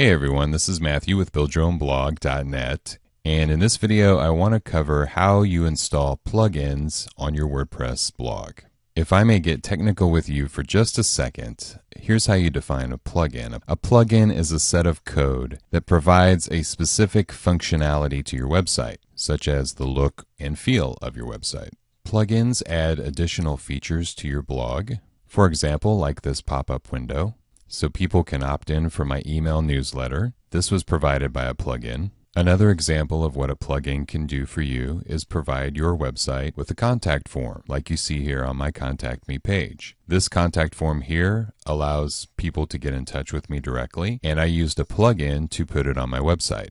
Hey everyone, this is Matthew with BuildYourOwnBlog.net, and in this video I want to cover how you install plugins on your WordPress blog. If I may get technical with you for just a second, here's how you define a plugin. A plugin is a set of code that provides a specific functionality to your website, such as the look and feel of your website. Plugins add additional features to your blog, for example, like this pop-up window, so people can opt in for my email newsletter. This was provided by a plugin. Another example of what a plugin can do for you is provide your website with a contact form, like you see here on my Contact Me page. This contact form here allows people to get in touch with me directly, and I used a plugin to put it on my website.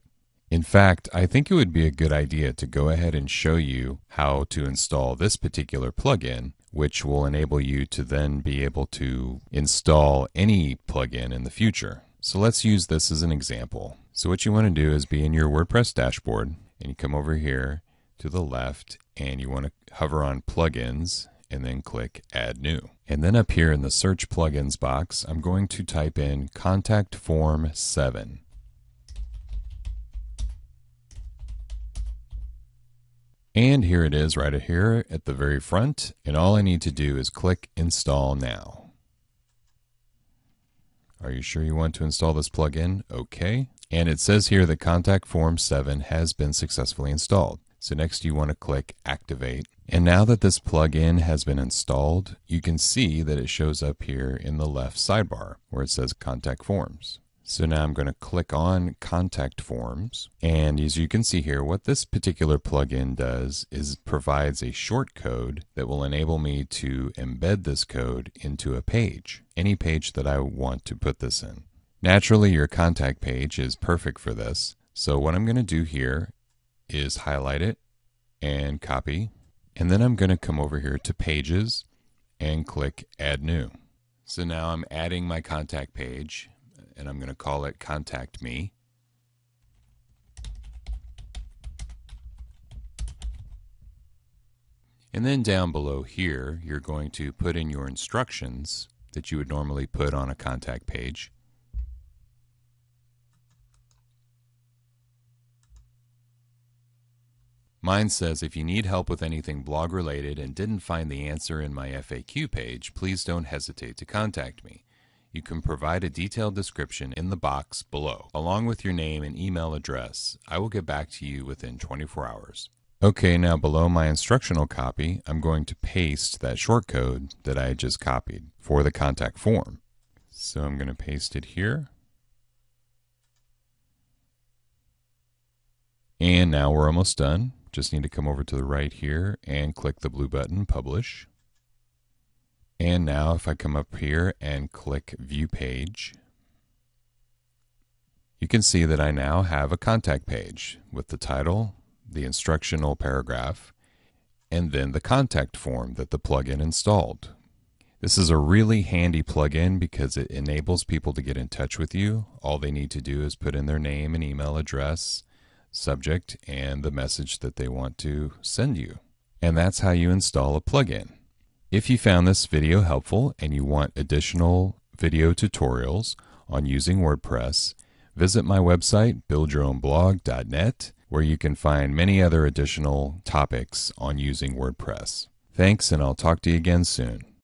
In fact, I think it would be a good idea to go ahead and show you how to install this particular plugin which will enable you to then be able to install any plugin in the future. So let's use this as an example. So what you want to do is be in your WordPress dashboard and you come over here to the left and you want to hover on plugins and then click add new. And then up here in the search plugins box, I'm going to type in contact form 7. And here it is right here at the very front. And all I need to do is click install now. Are you sure you want to install this plugin? Okay. And it says here the contact form 7 has been successfully installed. So next you want to click activate. And now that this plugin has been installed, you can see that it shows up here in the left sidebar where it says contact forms. So now I'm going to click on contact forms. And as you can see here, what this particular plugin does is provides a short code that will enable me to embed this code into a page, any page that I want to put this in. Naturally, your contact page is perfect for this. So what I'm going to do here is highlight it and copy. And then I'm going to come over here to pages and click add new. So now I'm adding my contact page and I'm going to call it contact me. And then down below here, you're going to put in your instructions that you would normally put on a contact page. Mine says if you need help with anything blog related and didn't find the answer in my FAQ page, please don't hesitate to contact me. You can provide a detailed description in the box below, along with your name and email address. I will get back to you within 24 hours. Okay, now below my instructional copy, I'm going to paste that shortcode that I just copied for the contact form. So I'm going to paste it here. And now we're almost done. Just need to come over to the right here and click the blue button, Publish. And now if I come up here and click view page, you can see that I now have a contact page with the title, the instructional paragraph, and then the contact form that the plugin installed. This is a really handy plugin because it enables people to get in touch with you. All they need to do is put in their name and email address, subject, and the message that they want to send you. And that's how you install a plugin. If you found this video helpful and you want additional video tutorials on using WordPress, visit my website buildyourownblog.net where you can find many other additional topics on using WordPress. Thanks and I'll talk to you again soon.